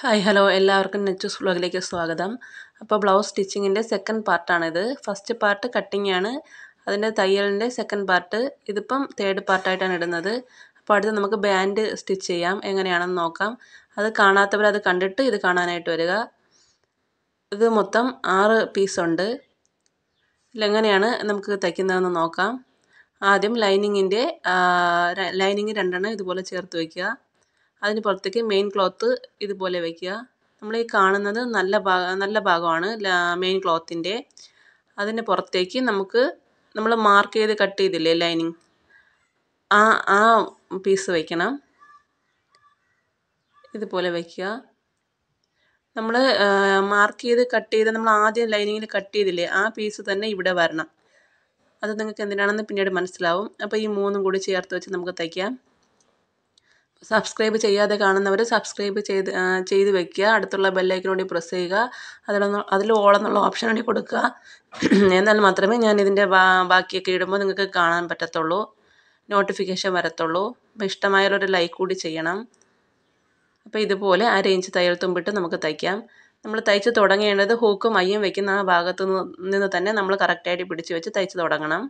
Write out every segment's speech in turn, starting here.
hi hello എല്ലാവർക്കും നെച്ചൂസ് വ്ലോഗിലേക്ക് സ്വാഗതം അപ്പോൾ ബ്ലൗസ് സ്റ്റിച്ചിങ്ങിൻ്റെ സെക്കൻഡ് പാർട്ടാണിത് ഫസ്റ്റ് പാർട്ട് കട്ടിംഗ് ആണ് അതിൻ്റെ തയ്യലിൻ്റെ സെക്കൻഡ് പാർട്ട് ഇതിപ്പം തേർഡ് പാർട്ടായിട്ടാണ് ഇടുന്നത് അപ്പോൾ അടുത്ത് നമുക്ക് ബാൻഡ് സ്റ്റിച്ച് ചെയ്യാം എങ്ങനെയാണെന്ന് നോക്കാം അത് കാണാത്തവർ അത് കണ്ടിട്ട് ഇത് കാണാനായിട്ട് വരിക ഇത് മൊത്തം ആറ് പീസുണ്ട് ഇതിലെങ്ങനെയാണ് നമുക്ക് തയ്ക്കുന്നതെന്ന് നോക്കാം ആദ്യം ലൈനിങ്ങിൻ്റെ ലൈനിങ് രണ്ടെണ്ണം ഇതുപോലെ ചേർത്ത് വയ്ക്കുക അതിന് പുറത്തേക്ക് മെയിൻ ക്ലോത്ത് ഇതുപോലെ വയ്ക്കുക നമ്മൾ ഈ കാണുന്നത് നല്ല ഭാഗം നല്ല ഭാഗമാണ് മെയിൻ ക്ലോത്തിൻ്റെ അതിന് പുറത്തേക്ക് നമുക്ക് നമ്മൾ മാർക്ക് ചെയ്ത് കട്ട് ചെയ്തില്ലേ ലൈനിങ് ആ ആ പീസ് വയ്ക്കണം ഇതുപോലെ വയ്ക്കുക നമ്മൾ മാർക്ക് ചെയ്ത് കട്ട് ചെയ്ത് നമ്മൾ ആദ്യം ലൈനിങ്ങിൽ കട്ട് ചെയ്തില്ലേ ആ പീസ് തന്നെ ഇവിടെ വരണം അത് നിങ്ങൾക്ക് എന്തിനാണെന്ന് പിന്നീട് മനസ്സിലാവും അപ്പോൾ ഈ മൂന്നും കൂടി ചേർത്ത് വെച്ച് നമുക്ക് തയ്ക്കാം സബ്സ്ക്രൈബ് ചെയ്യാതെ കാണുന്നവർ സബ്സ്ക്രൈബ് ചെയ്ത് ചെയ്ത് വെക്കുക അടുത്തുള്ള ബെല്ലൈക്കൺ കൂടി പ്രസ് ചെയ്യുക അതിലൊന്ന് അതിൽ ഓളെന്നുള്ള ഓപ്ഷൻ കൂടി കൊടുക്കുക എന്നാൽ മാത്രമേ ഞാൻ ഇതിൻ്റെ ബാക്കിയൊക്കെ ഇടുമ്പോൾ നിങ്ങൾക്ക് കാണാൻ പറ്റത്തുള്ളൂ നോട്ടിഫിക്കേഷൻ വരത്തുള്ളൂ അപ്പോൾ ഇഷ്ടമായാലൊരു ലൈക്ക് കൂടി ചെയ്യണം അപ്പോൾ ഇതുപോലെ ആ ഇഞ്ച് തയ്യൽ തുമ്പിട്ട് നമുക്ക് തയ്ക്കാം നമ്മൾ തയ്ച്ച് തുടങ്ങേണ്ടത് ഹൂക്കും അയ്യും വയ്ക്കുന്ന ആ ഭാഗത്ത് നിന്ന് തന്നെ നമ്മൾ കറക്റ്റായിട്ട് പിടിച്ച് വെച്ച് തയ്ച്ച് തുടങ്ങണം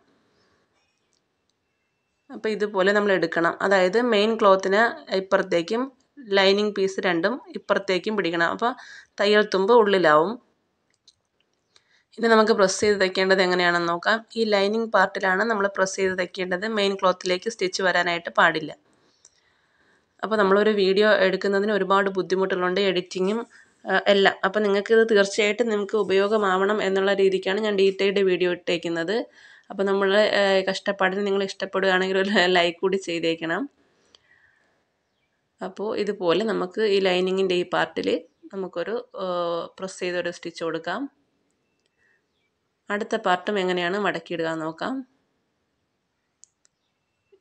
അപ്പോൾ ഇതുപോലെ നമ്മൾ എടുക്കണം അതായത് മെയിൻ ക്ലോത്തിന് ഇപ്പുറത്തേക്കും ലൈനിങ് പീസ് രണ്ടും ഇപ്പുറത്തേക്കും പിടിക്കണം അപ്പോൾ തയ്യൽ തുമ്പ് ഉള്ളിലാവും ഇനി നമുക്ക് പ്രസ് ചെയ്ത് തയ്ക്കേണ്ടത് എങ്ങനെയാണെന്ന് നോക്കാം ഈ ലൈനിങ് പാർട്ടിലാണ് നമ്മൾ പ്രസ് ചെയ്ത് തയ്ക്കേണ്ടത് മെയിൻ ക്ലോത്തിലേക്ക് സ്റ്റിച്ച് വരാനായിട്ട് പാടില്ല അപ്പോൾ നമ്മളൊരു വീഡിയോ എടുക്കുന്നതിന് ഒരുപാട് ബുദ്ധിമുട്ടുകളുണ്ട് എഡിറ്റിങ്ങും എല്ലാം അപ്പോൾ നിങ്ങൾക്കിത് തീർച്ചയായിട്ടും നിങ്ങൾക്ക് ഉപയോഗമാവണം എന്നുള്ള രീതിക്കാണ് ഞാൻ ഡീറ്റെയിൽഡ് വീഡിയോ ഇട്ടേക്കുന്നത് അപ്പോൾ നമ്മൾ കഷ്ടപ്പാടിന് നിങ്ങൾ ഇഷ്ടപ്പെടുകയാണെങ്കിൽ ഒരു ലൈക്ക് കൂടി ചെയ്തേക്കണം അപ്പോൾ ഇതുപോലെ നമുക്ക് ഈ ലൈനിങ്ങിൻ്റെ ഈ പാർട്ടിൽ നമുക്കൊരു പ്രസ് ചെയ്തൊരു സ്റ്റിച്ച് കൊടുക്കാം അടുത്ത പാർട്ടും എങ്ങനെയാണ് മടക്കിയിടുക നോക്കാം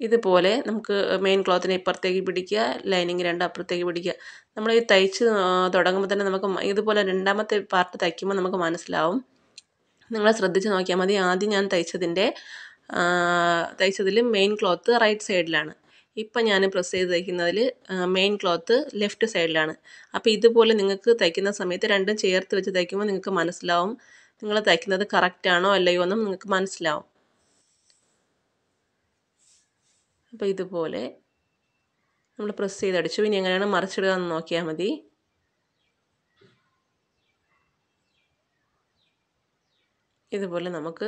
ഇതുപോലെ നമുക്ക് മെയിൻ ക്ലോത്തിനെ ഇപ്പുറത്തേക്ക് പിടിക്കുക ലൈനിങ് രണ്ട് അപ്പുറത്തേക്ക് പിടിക്കുക നമ്മൾ ഈ തയ്ച്ച് തുടങ്ങുമ്പോൾ തന്നെ നമുക്ക് ഇതുപോലെ രണ്ടാമത്തെ പാർട്ട് തയ്ക്കുമ്പോൾ നമുക്ക് മനസ്സിലാവും നിങ്ങൾ ശ്രദ്ധിച്ച് നോക്കിയാൽ മതി ആദ്യം ഞാൻ തയ്ച്ചതിൻ്റെ തയ്ച്ചതിൽ മെയിൻ ക്ലോത്ത് റൈറ്റ് സൈഡിലാണ് ഇപ്പം ഞാൻ പ്രസ് ചെയ്ത് തയ്ക്കുന്നതിൽ മെയിൻ ക്ലോത്ത് ലെഫ്റ്റ് സൈഡിലാണ് അപ്പോൾ ഇതുപോലെ നിങ്ങൾക്ക് തയ്ക്കുന്ന സമയത്ത് രണ്ടും ചേർത്ത് വെച്ച് തയ്ക്കുമ്പോൾ നിങ്ങൾക്ക് മനസ്സിലാവും നിങ്ങൾ തയ്ക്കുന്നത് കറക്റ്റാണോ അല്ലയോ എന്നും നിങ്ങൾക്ക് മനസ്സിലാവും അപ്പോൾ ഇതുപോലെ നമ്മൾ പ്രസ് ചെയ്തടിച്ചു ഇനി എങ്ങനെയാണ് മറിച്ചിടുക എന്ന് നോക്കിയാൽ മതി ഇതുപോലെ നമുക്ക്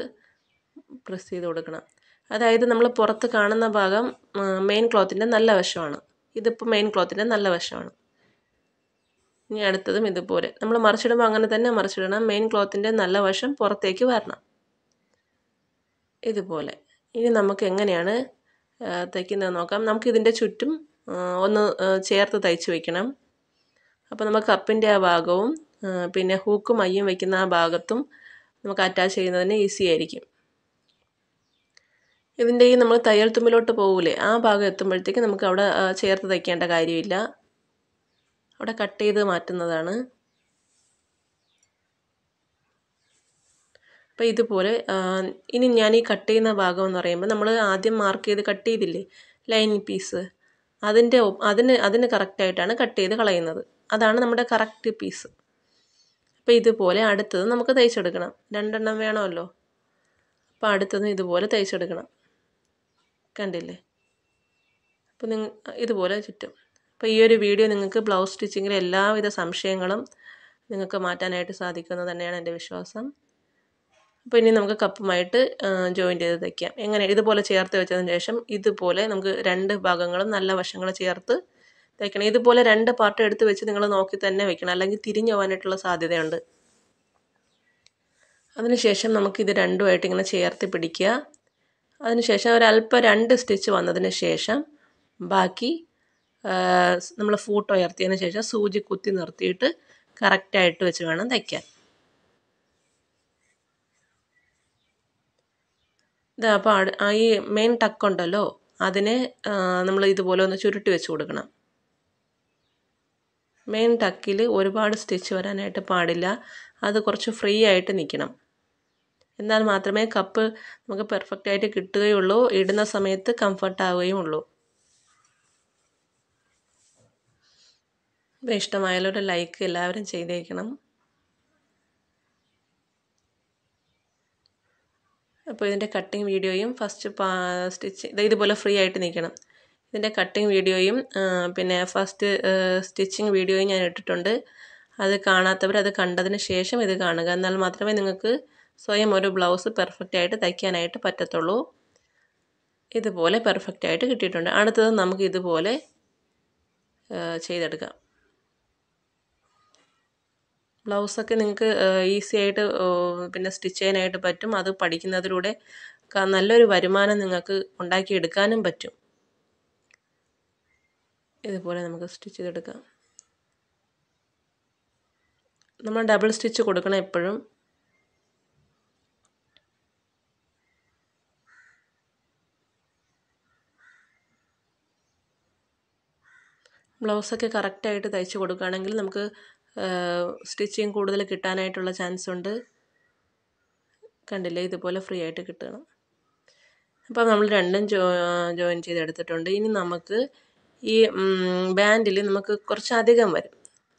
പ്രസ് ചെയ്ത് കൊടുക്കണം അതായത് നമ്മൾ പുറത്ത് കാണുന്ന ഭാഗം മെയിൻ ക്ലോത്തിൻ്റെ നല്ല വശമാണ് ഇതിപ്പോൾ മെയിൻ ക്ലോത്തിൻ്റെ നല്ല വശമാണ് ഇനി അടുത്തതും ഇതുപോലെ നമ്മൾ മറിച്ചിടുമ്പോൾ അങ്ങനെ തന്നെ മറിച്ചിടണം മെയിൻ ക്ലോത്തിൻ്റെ നല്ല വശം പുറത്തേക്ക് വരണം ഇതുപോലെ ഇനി നമുക്ക് എങ്ങനെയാണ് തയ്ക്കുന്നത് നോക്കാം നമുക്ക് ഇതിൻ്റെ ചുറ്റും ഒന്ന് ചേർത്ത് തയ്ച്ച് വയ്ക്കണം അപ്പോൾ നമുക്ക് കപ്പിൻ്റെ ആ ഭാഗവും പിന്നെ ഹൂക്കും അയ്യും വയ്ക്കുന്ന ആ ഭാഗത്തും നമുക്ക് അറ്റാച്ച് ചെയ്യുന്നതിന് ഈസി ആയിരിക്കും ഇതിൻ്റെ ഈ നമ്മൾ തയ്യൽ തുമ്പിലോട്ട് പോകില്ലേ ആ ഭാഗം എത്തുമ്പോഴത്തേക്ക് നമുക്ക് അവിടെ ചേർത്ത് തയ്ക്കേണ്ട കാര്യമില്ല അവിടെ കട്ട് ചെയ്ത് മാറ്റുന്നതാണ് അപ്പോൾ ഇതുപോലെ ഇനി ഞാൻ ഈ കട്ട് ചെയ്യുന്ന ഭാഗം എന്ന് പറയുമ്പോൾ നമ്മൾ ആദ്യം മാർക്ക് ചെയ്ത് കട്ട് ചെയ്തില്ലേ ലൈൻ പീസ് അതിൻ്റെ അതിന് അതിന് കറക്റ്റായിട്ടാണ് കട്ട് ചെയ്ത് കളയുന്നത് അതാണ് നമ്മുടെ കറക്റ്റ് പീസ് അപ്പം ഇതുപോലെ അടുത്തത് നമുക്ക് തയ്ച്ചെടുക്കണം രണ്ടെണ്ണം വേണമല്ലോ അപ്പോൾ അടുത്തതും ഇതുപോലെ തയ്ച്ചെടുക്കണം കണ്ടില്ലേ അപ്പോൾ നിങ്ങൾ ഇതുപോലെ ചുറ്റും അപ്പോൾ ഈ ഒരു വീഡിയോ നിങ്ങൾക്ക് ബ്ലൗസ് സ്റ്റിച്ചിങ്ങിൽ എല്ലാവിധ സംശയങ്ങളും നിങ്ങൾക്ക് മാറ്റാനായിട്ട് സാധിക്കുന്നത് തന്നെയാണ് എൻ്റെ വിശ്വാസം അപ്പോൾ ഇനി നമുക്ക് കപ്പുമായിട്ട് ജോയിൻ ചെയ്ത് തയ്ക്കാം എങ്ങനെ ഇതുപോലെ ചേർത്ത് വെച്ചതിന് ശേഷം ഇതുപോലെ നമുക്ക് രണ്ട് ഭാഗങ്ങളും നല്ല വശങ്ങൾ ചേർത്ത് തയ്ക്കണം ഇതുപോലെ രണ്ട് പാർട്ട് എടുത്ത് വെച്ച് നിങ്ങൾ നോക്കി തന്നെ വെക്കണം അല്ലെങ്കിൽ തിരിഞ്ഞു പോകാനായിട്ടുള്ള സാധ്യതയുണ്ട് അതിനുശേഷം ഇത് രണ്ടുമായിട്ട് ഇങ്ങനെ ചേർത്ത് പിടിക്കുക അതിനുശേഷം ഒരല്പം രണ്ട് സ്റ്റിച്ച് വന്നതിന് ശേഷം ബാക്കി നമ്മൾ ഫോട്ടോ ഉയർത്തിയതിന് ശേഷം സൂചി കുത്തി നിർത്തിയിട്ട് കറക്റ്റായിട്ട് വെച്ച് വേണം തയ്ക്കാൻ ഇതാ അപ്പോൾ ഈ മെയിൻ ടക്കുണ്ടല്ലോ അതിനെ നമ്മൾ ഇതുപോലെ ഒന്ന് ചുരുട്ടി വെച്ച് കൊടുക്കണം മെയിൻ ടക്കിൽ ഒരുപാട് സ്റ്റിച്ച് വരാനായിട്ട് പാടില്ല അത് കുറച്ച് ഫ്രീ ആയിട്ട് നിൽക്കണം എന്നാൽ മാത്രമേ കപ്പ് നമുക്ക് പെർഫെക്റ്റ് ആയിട്ട് കിട്ടുകയുള്ളൂ ഇടുന്ന സമയത്ത് കംഫർട്ട് ആവുകയും ഉള്ളൂ അപ്പോൾ ഇഷ്ടമായാലൊരു ലൈക്ക് എല്ലാവരും ചെയ്തേക്കണം അപ്പോൾ ഇതിൻ്റെ കട്ടിങ് വീഡിയോയും ഫസ്റ്റ് സ്റ്റിച്ച് ഇതേപോലെ ഫ്രീ ആയിട്ട് നിൽക്കണം ഇതിൻ്റെ കട്ടിങ് വീഡിയോയും പിന്നെ ഫസ്റ്റ് സ്റ്റിച്ചിങ് വീഡിയോയും ഞാൻ ഇട്ടിട്ടുണ്ട് അത് കാണാത്തവർ അത് കണ്ടതിന് ശേഷം ഇത് കാണുക എന്നാൽ മാത്രമേ നിങ്ങൾക്ക് സ്വയം ഒരു ബ്ലൗസ് പെർഫെക്റ്റ് ആയിട്ട് തയ്ക്കാനായിട്ട് പറ്റത്തുള്ളൂ ഇതുപോലെ പെർഫെക്റ്റ് ആയിട്ട് കിട്ടിയിട്ടുണ്ട് അടുത്തത് നമുക്ക് ഇതുപോലെ ചെയ്തെടുക്കാം ബ്ലൗസൊക്കെ നിങ്ങൾക്ക് ഈസി ആയിട്ട് പിന്നെ സ്റ്റിച്ച് ചെയ്യാനായിട്ട് പറ്റും അത് പഠിക്കുന്നതിലൂടെ നല്ലൊരു വരുമാനം നിങ്ങൾക്ക് ഉണ്ടാക്കിയെടുക്കാനും പറ്റും ഇതുപോലെ നമുക്ക് സ്റ്റിച്ച് ചെയ്തെടുക്കാം നമ്മൾ ഡബിൾ സ്റ്റിച്ച് കൊടുക്കണം എപ്പോഴും ബ്ലൗസൊക്കെ കറക്റ്റായിട്ട് തയ്ച്ച് കൊടുക്കുകയാണെങ്കിൽ നമുക്ക് സ്റ്റിച്ചിങ് കൂടുതൽ കിട്ടാനായിട്ടുള്ള ചാൻസ് ഉണ്ട് കണ്ടില്ലേ ഇതുപോലെ ഫ്രീ ആയിട്ട് കിട്ടണം അപ്പം നമ്മൾ രണ്ടും ജോ ജോയിൻ ചെയ്തെടുത്തിട്ടുണ്ട് ഇനി നമുക്ക് ഈ ബാൻഡിൽ നമുക്ക് കുറച്ചധികം വരും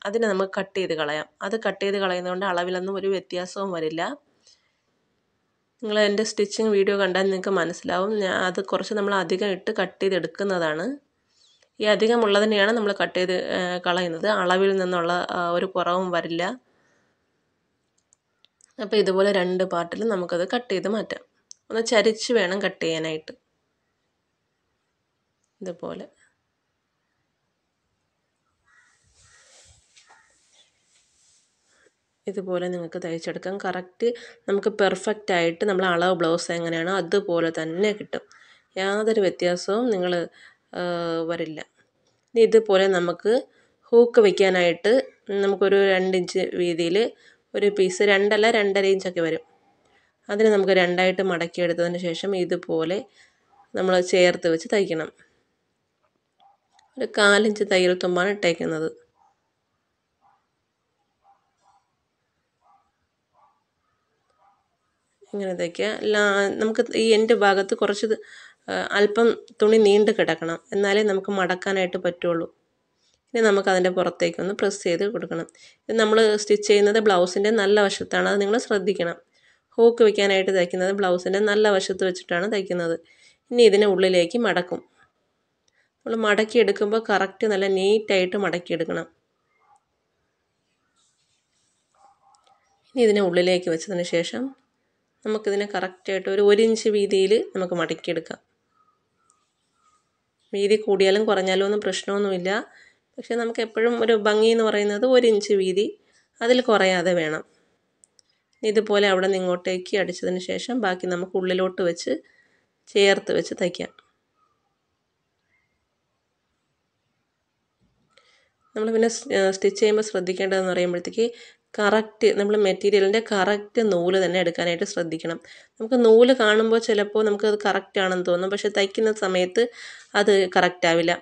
അതിനെ നമുക്ക് കട്ട് ചെയ്ത് കളയാം അത് കട്ട് ചെയ്ത് കളയുന്നതുകൊണ്ട് അളവിലൊന്നും ഒരു വ്യത്യാസവും വരില്ല നിങ്ങൾ എൻ്റെ സ്റ്റിച്ചിങ് വീഡിയോ കണ്ടാൽ നിങ്ങൾക്ക് മനസ്സിലാവും ഞാൻ അത് കുറച്ച് നമ്മൾ അധികം ഇട്ട് കട്ട് ചെയ്തെടുക്കുന്നതാണ് ഈ ഉള്ളതിനെയാണ് നമ്മൾ കട്ട് ചെയ്ത് കളയുന്നത് അളവിൽ നിന്നുള്ള ഒരു കുറവും വരില്ല അപ്പോൾ ഇതുപോലെ രണ്ട് പാർട്ടിൽ നമുക്കത് കട്ട് ചെയ്ത് മാറ്റാം ഒന്ന് ചരിച്ച് വേണം കട്ട് ചെയ്യാനായിട്ട് ഇതുപോലെ ഇതുപോലെ നിങ്ങൾക്ക് തയ്ച്ചെടുക്കാം കറക്റ്റ് നമുക്ക് പെർഫെക്റ്റ് ആയിട്ട് നമ്മൾ അളവ് ബ്ലൗസ് എങ്ങനെയാണോ അതുപോലെ തന്നെ കിട്ടും യാതൊരു വ്യത്യാസവും നിങ്ങൾ വരില്ല ഇനി ഇതുപോലെ നമുക്ക് ഹൂക്ക് വയ്ക്കാനായിട്ട് നമുക്കൊരു രണ്ടിഞ്ച് വീതിയിൽ ഒരു പീസ് രണ്ടല്ല രണ്ടര ഇഞ്ചൊക്കെ വരും അതിന് നമുക്ക് രണ്ടായിട്ട് മടക്കിയെടുത്തതിന് ശേഷം ഇതുപോലെ നമ്മൾ ചേർത്ത് വെച്ച് തയ്ക്കണം ഒരു കാലിഞ്ച് തയ്യൽ തുമ്പാണ് ഇട്ടേക്കുന്നത് ഇങ്ങനെ തയ്ക്കുക നമുക്ക് ഈ എൻ്റെ ഭാഗത്ത് കുറച്ച് അല്പം തുണി നീണ്ട് കിടക്കണം എന്നാലേ നമുക്ക് മടക്കാനായിട്ട് പറ്റുള്ളൂ ഇനി നമുക്ക് അതിൻ്റെ പുറത്തേക്കൊന്ന് പ്രസ് ചെയ്ത് കൊടുക്കണം ഇത് നമ്മൾ സ്റ്റിച്ച് ചെയ്യുന്നത് ബ്ലൗസിൻ്റെ നല്ല വശത്താണ് അത് നിങ്ങൾ ശ്രദ്ധിക്കണം ഹൂക്ക് വയ്ക്കാനായിട്ട് തയ്ക്കുന്നത് ബ്ലൗസിൻ്റെ നല്ല വശത്ത് വെച്ചിട്ടാണ് തയ്ക്കുന്നത് ഇനി ഇതിനെ ഉള്ളിലേക്ക് മടക്കും നമ്മൾ മടക്കി എടുക്കുമ്പോൾ കറക്റ്റ് നല്ല നീറ്റായിട്ട് മടക്കി എടുക്കണം ഇനി ഇതിനെ ഉള്ളിലേക്ക് വെച്ചതിന് ശേഷം നമുക്കിതിനെ കറക്റ്റായിട്ട് ഒരു ഒരു ഇഞ്ച് വീതിയിൽ നമുക്ക് മടക്കിയെടുക്കാം വീതി കൂടിയാലും കുറഞ്ഞാലും ഒന്നും പ്രശ്നമൊന്നുമില്ല പക്ഷെ നമുക്ക് എപ്പോഴും ഒരു ഭംഗി എന്ന് പറയുന്നത് ഒരു ഇഞ്ച് വീതി അതിൽ കുറയാതെ വേണം ഇതുപോലെ അവിടെ നിന്ന് ഇങ്ങോട്ടേക്ക് അടിച്ചതിന് ശേഷം ബാക്കി നമുക്ക് ഉള്ളിലോട്ട് വെച്ച് ചേർത്ത് വെച്ച് തയ്ക്കാം നമ്മൾ പിന്നെ സ്റ്റിച്ച് ചെയ്യുമ്പോൾ ശ്രദ്ധിക്കേണ്ടതെന്ന് പറയുമ്പോഴത്തേക്ക് കറക്റ്റ് നമ്മൾ മെറ്റീരിയലിൻ്റെ കറക്റ്റ് നൂല് തന്നെ എടുക്കാനായിട്ട് ശ്രദ്ധിക്കണം നമുക്ക് നൂല് കാണുമ്പോൾ ചിലപ്പോൾ നമുക്കത് കറക്റ്റ് ആണെന്ന് തോന്നും പക്ഷെ തയ്ക്കുന്ന സമയത്ത് അത് കറക്റ്റ് ആവില്ല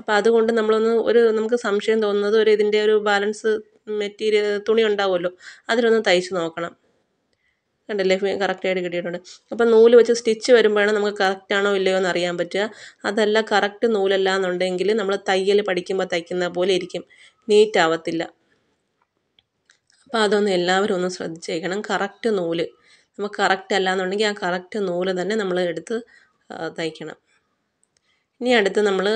അപ്പോൾ അതുകൊണ്ട് നമ്മളൊന്ന് ഒരു നമുക്ക് സംശയം തോന്നുന്നത് ഒരു ഇതിൻ്റെ ഒരു ബാലൻസ് മെറ്റീരിയൽ തുണി ഉണ്ടാവുമല്ലോ അതിലൊന്ന് തയ്ച്ച് നോക്കണം കണ്ടല്ലേ കറക്റ്റായിട്ട് കിട്ടിയിട്ടുണ്ട് അപ്പം നൂല് വെച്ച് സ്റ്റിച്ച് വരുമ്പോഴാണ് നമുക്ക് കറക്റ്റ് ആണോ ഇല്ലയോ എന്ന് അറിയാൻ പറ്റുക അതല്ല കറക്റ്റ് നൂലല്ല എന്നുണ്ടെങ്കിൽ നമ്മൾ തയ്യൽ പഠിക്കുമ്പോൾ തയ്ക്കുന്ന പോലെ ഇരിക്കും നീറ്റ് ആവത്തില്ല അപ്പം അതൊന്ന് എല്ലാവരും ഒന്ന് ശ്രദ്ധിച്ചേക്കണം കറക്റ്റ് നൂല് നമുക്ക് കറക്റ്റ് അല്ലാന്നുണ്ടെങ്കിൽ ആ കറക്റ്റ് നൂല് തന്നെ നമ്മൾ എടുത്ത് തയ്ക്കണം ഇനി അടുത്ത് നമ്മൾ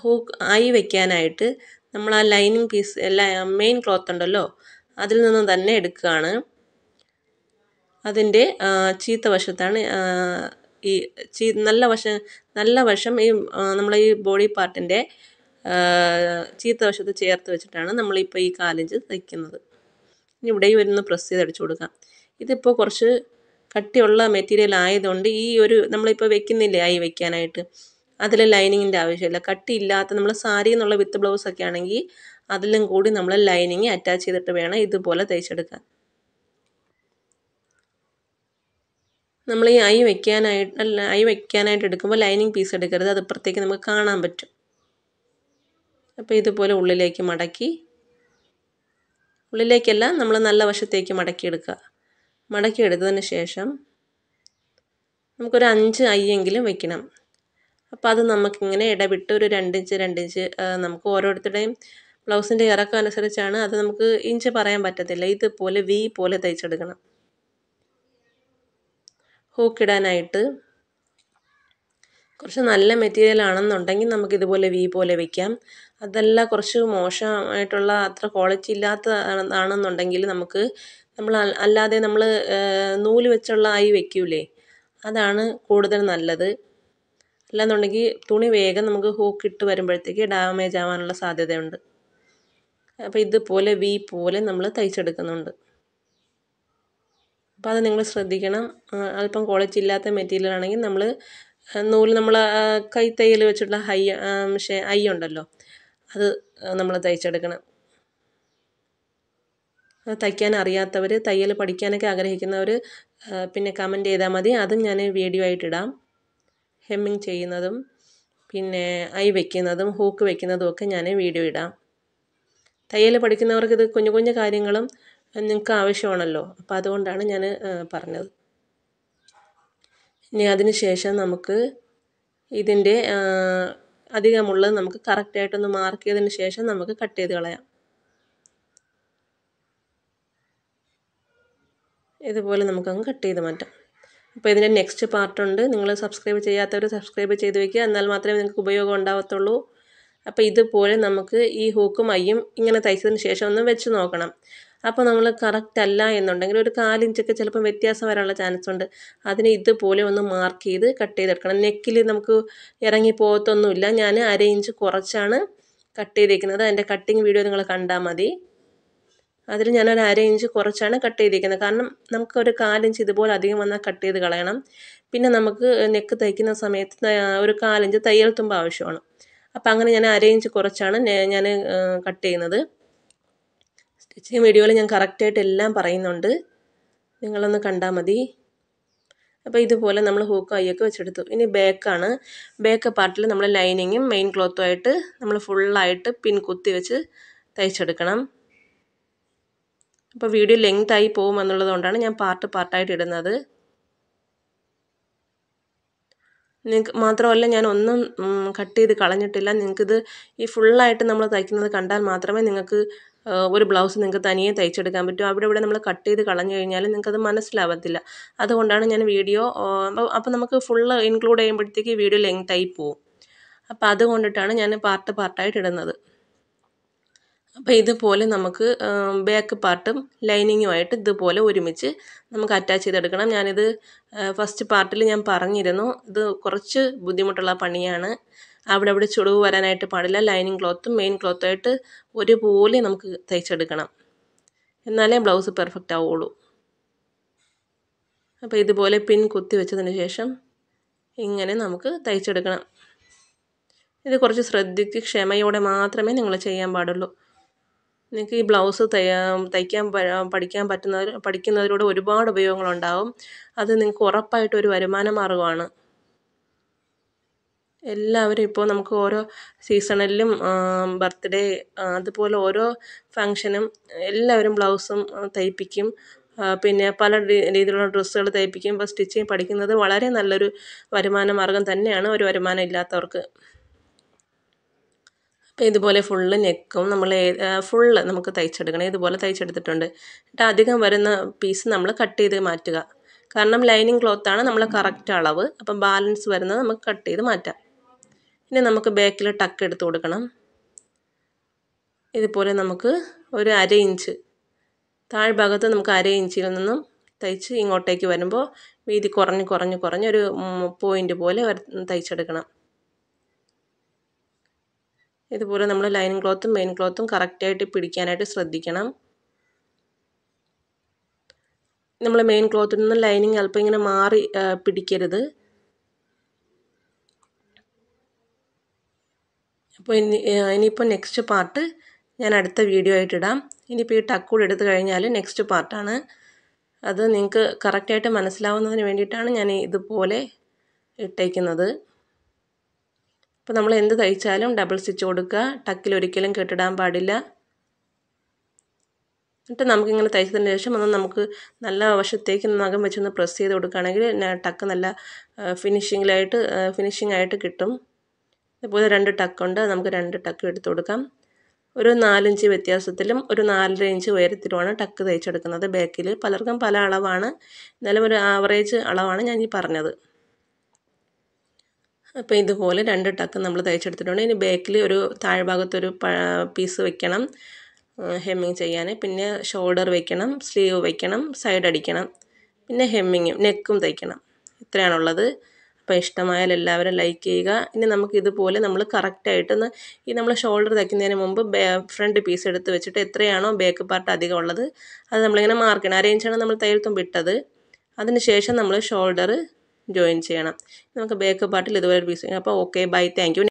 ഹൂക്ക് ആയി വയ്ക്കാനായിട്ട് നമ്മൾ ആ ലൈനിങ് പീസ് എല്ലാ മെയിൻ ക്ലോത്ത് ഉണ്ടല്ലോ അതിൽ നിന്ന് തന്നെ എടുക്കുകയാണ് അതിൻ്റെ ചീത്ത വശത്താണ് ഈ ചീ നല്ല വശം നല്ല വശം ഈ നമ്മൾ ഈ ബോഡി പാർട്ടിൻ്റെ ചീത്ത വശത്ത് ചേർത്ത് വെച്ചിട്ടാണ് നമ്മളിപ്പോൾ ഈ കാലിഞ്ച് തയ്ക്കുന്നത് ഇനി ഇവിടെയും ഒന്ന് പ്രസ് ചെയ്ത് അടിച്ചു കൊടുക്കാം ഇതിപ്പോൾ കുറച്ച് കട്ടിയുള്ള മെറ്റീരിയൽ ആയതുകൊണ്ട് ഈ ഒരു നമ്മളിപ്പോൾ വെക്കുന്നില്ലേ ആയി വെക്കാനായിട്ട് അതിൽ ലൈനിങ്ങിൻ്റെ ആവശ്യമില്ല കട്ടിയില്ലാത്ത നമ്മൾ സാരി എന്നുള്ള വിത്ത് ബ്ലൗസ് ഒക്കെ ആണെങ്കിൽ അതിലും കൂടി നമ്മൾ ലൈനിങ് അറ്റാച്ച് ചെയ്തിട്ട് വേണം ഇതുപോലെ തയ്ച്ചെടുക്കാൻ നമ്മൾ ഈ ഐ വെക്കാനായിട്ട് അല്ല ഐ വെക്കാനായിട്ട് എടുക്കുമ്പോൾ ലൈനിങ് പീസ് എടുക്കരുത് അത് അപ്പുറത്തേക്ക് നമുക്ക് കാണാൻ പറ്റും അപ്പോൾ ഇതുപോലെ ഉള്ളിലേക്ക് മടക്കി ഉള്ളിലേക്കല്ല നമ്മൾ നല്ല വശത്തേക്ക് മടക്കിയെടുക്കുക മടക്കിയെടുത്തതിന് ശേഷം നമുക്കൊരു അഞ്ച് അയ്യെങ്കിലും വെക്കണം അപ്പോൾ അത് നമുക്കിങ്ങനെ ഇടവിട്ട് ഒരു രണ്ടിഞ്ച് രണ്ടിഞ്ച് നമുക്ക് ഓരോരുത്തരുടെയും ബ്ലൗസിൻ്റെ ഇറക്കം അനുസരിച്ചാണ് അത് നമുക്ക് ഇഞ്ച് പറയാൻ പറ്റത്തില്ല ഇതുപോലെ വി പോലെ തയ്ച്ചെടുക്കണം ഹൂക്കിടാനായിട്ട് കുറച്ച് നല്ല മെറ്റീരിയൽ ആണെന്നുണ്ടെങ്കിൽ നമുക്കിതുപോലെ വി പോലെ വയ്ക്കാം അതല്ല കുറച്ച് മോശമായിട്ടുള്ള അത്ര ക്വാളിറ്റി ഇല്ലാത്ത ആണെന്നുണ്ടെങ്കിൽ നമുക്ക് നമ്മൾ അല്ലാതെ നമ്മൾ നൂല് വെച്ചുള്ള ആയി വെക്കില്ലേ അതാണ് കൂടുതൽ നല്ലത് അല്ലാന്നുണ്ടെങ്കിൽ തുണി വേഗം നമുക്ക് ഹൂക്കിട്ട് വരുമ്പോഴത്തേക്ക് ഡാമേജ് ആവാനുള്ള സാധ്യതയുണ്ട് അപ്പോൾ ഇതുപോലെ വി പോലെ നമ്മൾ തയ്ച്ചെടുക്കുന്നുണ്ട് അപ്പോൾ അത് നിങ്ങൾ ശ്രദ്ധിക്കണം അല്പം ക്വാളിറ്റി ഇല്ലാത്ത മെറ്റീരിയൽ ആണെങ്കിൽ നമ്മൾ നൂല് നമ്മൾ കൈത്തയ്യൽ വെച്ചിട്ടുള്ള ഹൈ ഐ ഉണ്ടല്ലോ അത് നമ്മൾ തയ്ച്ചെടുക്കണം തയ്ക്കാൻ അറിയാത്തവർ തയ്യൽ പഠിക്കാനൊക്കെ ആഗ്രഹിക്കുന്നവർ പിന്നെ കമൻറ്റ് ചെയ്താൽ മതി അതും ഞാൻ വീഡിയോ ആയിട്ടിടാം ഹെമ്മിങ് ചെയ്യുന്നതും പിന്നെ ഐ വയ്ക്കുന്നതും ഹൂക്ക് വയ്ക്കുന്നതും ഒക്കെ ഞാൻ വീഡിയോ ഇടാം തയ്യൽ പഠിക്കുന്നവർക്ക് ഇത് കുഞ്ഞു കുഞ്ഞു കാര്യങ്ങളും നിങ്ങൾക്ക് ആവശ്യമാണല്ലോ അപ്പോൾ അതുകൊണ്ടാണ് ഞാൻ പറഞ്ഞത് ഇനി അതിന് ശേഷം നമുക്ക് ഇതിൻ്റെ അധികമുള്ളത് നമുക്ക് കറക്റ്റായിട്ടൊന്ന് മാർക്ക് ചെയ്തതിന് ശേഷം നമുക്ക് കട്ട് ചെയ്ത് കളയാം ഇതുപോലെ നമുക്കങ്ങ് കട്ട് ചെയ്ത് മാറ്റാം അപ്പോൾ ഇതിൻ്റെ നെക്സ്റ്റ് പാർട്ടുണ്ട് നിങ്ങൾ സബ്സ്ക്രൈബ് ചെയ്യാത്തവർ സബ്സ്ക്രൈബ് ചെയ്ത് വയ്ക്കുക എന്നാൽ മാത്രമേ നിങ്ങൾക്ക് ഉപയോഗം ഉണ്ടാവത്തുള്ളൂ അപ്പോൾ ഇതുപോലെ നമുക്ക് ഈ ഹൂക്കും അയ്യും ഇങ്ങനെ തയ്ച്ചതിന് ശേഷം ഒന്ന് വെച്ച് നോക്കണം അപ്പോൾ നമ്മൾ കറക്റ്റ് അല്ല എന്നുണ്ടെങ്കിൽ ഒരു കാലിഞ്ചൊക്കെ ചിലപ്പം വ്യത്യാസം വരാനുള്ള ചാൻസ് ഉണ്ട് അതിന് ഇതുപോലെ ഒന്ന് മാർക്ക് ചെയ്ത് കട്ട് ചെയ്തെടുക്കണം നെക്കിൽ നമുക്ക് ഇറങ്ങി പോകത്തൊന്നുമില്ല ഞാൻ അര ഇഞ്ച് കുറച്ചാണ് കട്ട് ചെയ്തിരിക്കുന്നത് അതിൻ്റെ കട്ടിങ് വീഡിയോ നിങ്ങൾ കണ്ടാൽ മതി അതിൽ ഞാനൊരു അര ഇഞ്ച് കുറച്ചാണ് കട്ട് ചെയ്തിരിക്കുന്നത് കാരണം നമുക്ക് ഒരു കാലിഞ്ച് ഇതുപോലെ അധികം വന്നാൽ കട്ട് ചെയ്ത് കളയണം പിന്നെ നമുക്ക് നെക്ക് തയ്ക്കുന്ന സമയത്ത് ഒരു കാലിഞ്ച് തയ്യൽ തുമ്പ് ആവശ്യമാണ് അപ്പം അങ്ങനെ ഞാൻ അരയിഞ്ച് ഇഞ്ച് കുറച്ചാണ് ഞാൻ കട്ട് ചെയ്യുന്നത് സ്റ്റിച്ചിങ് വീഡിയോയിൽ ഞാൻ കറക്റ്റായിട്ട് എല്ലാം പറയുന്നുണ്ട് നിങ്ങളൊന്ന് കണ്ടാൽ മതി അപ്പോൾ ഇതുപോലെ നമ്മൾ ഹൂക്ക് അയ്യൊക്കെ വെച്ചെടുത്തു ഇനി ബേക്കാണ് ബേക്ക് പാർട്ടിൽ നമ്മൾ ലൈനിങ്ങും മെയിൻ ക്ലോത്തും ആയിട്ട് നമ്മൾ ഫുള്ളായിട്ട് പിൻ കുത്തി വെച്ച് തയ്ച്ചെടുക്കണം അപ്പോൾ വീഡിയോ ലെങ്ത് ആയി പോകും ഞാൻ പാർട്ട് പാർട്ടായിട്ട് ഇടുന്നത് നിങ്ങൾക്ക് മാത്രമല്ല ഞാൻ ഒന്നും കട്ട് ചെയ്ത് കളഞ്ഞിട്ടില്ല നിങ്ങൾക്കിത് ഈ ഫുള്ളായിട്ട് നമ്മൾ തയ്ക്കുന്നത് കണ്ടാൽ മാത്രമേ നിങ്ങൾക്ക് ഒരു ബ്ലൗസ് നിങ്ങൾക്ക് തനിയെ തയ്ച്ചെടുക്കാൻ പറ്റൂ അവിടെ ഇവിടെ നമ്മൾ കട്ട് ചെയ്ത് കളഞ്ഞു കഴിഞ്ഞാൽ നിങ്ങൾക്കത് മനസ്സിലാവത്തില്ല അതുകൊണ്ടാണ് ഞാൻ വീഡിയോ അപ്പോൾ നമുക്ക് ഫുള്ള് ഇൻക്ലൂഡ് ചെയ്യുമ്പോഴത്തേക്ക് വീഡിയോ ലെങ്ത് ആയി പോവും അപ്പോൾ അതുകൊണ്ടിട്ടാണ് ഞാൻ പാർട്ട് പാർട്ടായിട്ട് ഇടുന്നത് അപ്പോൾ ഇതുപോലെ നമുക്ക് ബാക്ക് പാർട്ടും ലൈനിങ്ങുമായിട്ട് ഇതുപോലെ ഒരുമിച്ച് നമുക്ക് അറ്റാച്ച് ചെയ്തെടുക്കണം ഞാനിത് ഫസ്റ്റ് പാർട്ടിൽ ഞാൻ പറഞ്ഞിരുന്നു ഇത് കുറച്ച് ബുദ്ധിമുട്ടുള്ള പണിയാണ് അവിടെ അവിടെ ചുളിവ് വരാനായിട്ട് പാടില്ല ലൈനിങ് ക്ലോത്തും മെയിൻ ക്ലോത്തുമായിട്ട് ഒരുപോലെ നമുക്ക് തയ്ച്ചെടുക്കണം എന്നാലേ ബ്ലൗസ് പെർഫെക്റ്റ് ആവുള്ളൂ അപ്പോൾ ഇതുപോലെ പിൻ കുത്തി വെച്ചതിന് ശേഷം ഇങ്ങനെ നമുക്ക് തയ്ച്ചെടുക്കണം ഇത് കുറച്ച് ശ്രദ്ധിച്ച് ക്ഷമയോടെ മാത്രമേ നിങ്ങൾ ചെയ്യാൻ പാടുള്ളൂ നിങ്ങൾക്ക് ഈ ബ്ലൗസ് തയ്ക്കാൻ പഠിക്കാൻ പറ്റുന്നവർ പഠിക്കുന്നവരോട് ഒരുപാട് ഉപയോഗങ്ങളുണ്ടാകും അത് നിങ്ങൾക്ക് ഉറപ്പായിട്ടും ഒരു വരുമാന മാർഗ്ഗമാണ് എല്ലാവരും ഇപ്പോൾ നമുക്ക് ഓരോ സീസണിലും ബർത്ത്ഡേ അതുപോലെ ഓരോ ഫങ്ഷനും എല്ലാവരും ബ്ലൗസും തയ്പ്പിക്കും പിന്നെ പല രീതിയിലുള്ള ഡ്രസ്സുകൾ തയ്പ്പിക്കും ഇപ്പോൾ സ്റ്റിച്ചിങ് പഠിക്കുന്നത് വളരെ നല്ലൊരു വരുമാന മാർഗ്ഗം തന്നെയാണ് ഒരു വരുമാനം ഇല്ലാത്തവർക്ക് അപ്പോൾ ഇതുപോലെ ഫുള്ള് നെക്കും നമ്മൾ ഫുള്ള് നമുക്ക് തയ്ച്ചെടുക്കണം ഇതുപോലെ തയ്ച്ചെടുത്തിട്ടുണ്ട് എന്നിട്ട് അധികം വരുന്ന പീസ് നമ്മൾ കട്ട് ചെയ്ത് മാറ്റുക കാരണം ലൈനിങ് ക്ലോത്താണ് നമ്മളെ കറക്റ്റ് അളവ് അപ്പം ബാലൻസ് വരുന്നത് നമുക്ക് കട്ട് ചെയ്ത് മാറ്റാം ഇനി നമുക്ക് ബാക്കിൽ ടക്ക് എടുത്ത് കൊടുക്കണം ഇതുപോലെ നമുക്ക് ഒരു അര ഇഞ്ച് താഴ്ഭാഗത്ത് നമുക്ക് അര ഇഞ്ചിൽ നിന്നും തയ്ച്ച് ഇങ്ങോട്ടേക്ക് വരുമ്പോൾ വീതി കുറഞ്ഞ് കുറഞ്ഞ് കുറഞ്ഞ് ഒരു പോയിൻ്റ് പോലെ തയ്ച്ചെടുക്കണം ഇതുപോലെ നമ്മൾ ലൈൻ ക്ലോത്തും മെയിൻ ക്ലോത്തും കറക്റ്റായിട്ട് പിടിക്കാനായിട്ട് ശ്രദ്ധിക്കണം നമ്മൾ മെയിൻ ക്ലോത്തിൽ നിന്ന് ലൈനിങ് അല്പം ഇങ്ങനെ മാറി പിടിക്കരുത് അപ്പോൾ ഇനി ഇനിയിപ്പോൾ നെക്സ്റ്റ് പാർട്ട് ഞാൻ അടുത്ത വീഡിയോ ആയിട്ടിടാം ഇനിയിപ്പോൾ ഈ ടക്കൂടെ എടുത്തു കഴിഞ്ഞാൽ നെക്സ്റ്റ് പാർട്ടാണ് അത് നിങ്ങൾക്ക് കറക്റ്റായിട്ട് മനസ്സിലാവുന്നതിന് വേണ്ടിയിട്ടാണ് ഞാൻ ഇതുപോലെ ഇട്ടേക്കുന്നത് അപ്പോൾ നമ്മൾ എന്ത് തയ്ച്ചാലും ഡബിൾ സ്റ്റിച്ച് കൊടുക്കുക ടക്കിൽ ഒരിക്കലും കെട്ടിടാൻ പാടില്ല എന്നിട്ട് നമുക്കിങ്ങനെ തയ്ച്ചതിന് ശേഷം ഒന്ന് നമുക്ക് നല്ല വശത്തേക്ക് നഖം വെച്ചൊന്ന് പ്രസ് ചെയ്ത് കൊടുക്കുകയാണെങ്കിൽ ടക്ക് നല്ല ഫിനിഷിങ്ങിലായിട്ട് ഫിനിഷിംഗ് ആയിട്ട് കിട്ടും ഇതുപോലെ രണ്ട് ടക്കുണ്ട് നമുക്ക് രണ്ട് ടക്ക് എടുത്തു കൊടുക്കാം ഒരു നാലിഞ്ച് വ്യത്യാസത്തിലും ഒരു നാലര ഇഞ്ച് ഉയരത്തിലുമാണ് ടക്ക് തയ്ച്ചെടുക്കുന്നത് ബാക്കിൽ പലർക്കും പല അളവാണ് എന്നാലും ഒരു ആവറേജ് അളവാണ് ഞാൻ ഈ പറഞ്ഞത് അപ്പോൾ ഇതുപോലെ രണ്ട് ടക്ക് നമ്മൾ തയ്ച്ചെടുത്തിട്ടുണ്ട് ഇനി ബാക്കിൽ ഒരു താഴ്ഭാഗത്തൊരു പീസ് വെക്കണം ഹെമ്മിങ് ചെയ്യാൻ പിന്നെ ഷോൾഡർ വയ്ക്കണം സ്ലീവ് വയ്ക്കണം സൈഡ് അടിക്കണം പിന്നെ ഹെമ്മിങ്ങും നെക്കും തയ്ക്കണം ഇത്രയാണുള്ളത് അപ്പോൾ ഇഷ്ടമായാൽ എല്ലാവരും ലൈക്ക് ചെയ്യുക ഇനി നമുക്ക് ഇതുപോലെ നമ്മൾ കറക്റ്റായിട്ടൊന്ന് ഈ നമ്മൾ ഷോൾഡർ തയ്ക്കുന്നതിന് മുമ്പ് ഫ്രണ്ട് പീസ് എടുത്ത് വെച്ചിട്ട് എത്രയാണോ ബാക്ക് പാർട്ട് അധികം ഉള്ളത് അത് നമ്മളിങ്ങനെ മാർക്ക് ചെയ്യണം അരേഞ്ചാണ് നമ്മൾ തയ്യൽ തുമ്പിട്ടത് അതിന് ശേഷം നമ്മൾ ഷോൾഡർ ജോയിൻ ചെയ്യണം നമുക്ക് ബേക്ക് പാർട്ടിൽ ഇതുവരെ ഒരു പീസ് അപ്പോൾ ഓക്കെ ബൈ താങ്ക്